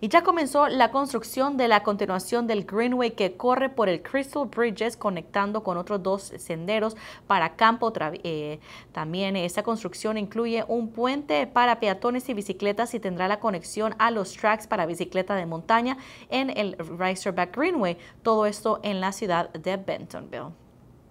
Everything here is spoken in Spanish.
Y ya comenzó la construcción de la continuación del Greenway que corre por el Crystal Bridges conectando con otros dos senderos para campo. Eh, también esta construcción incluye un puente para peatones y bicicletas y tendrá la conexión a los tracks para bicicleta de montaña en el Riserback Greenway. Todo esto en la ciudad de Bentonville.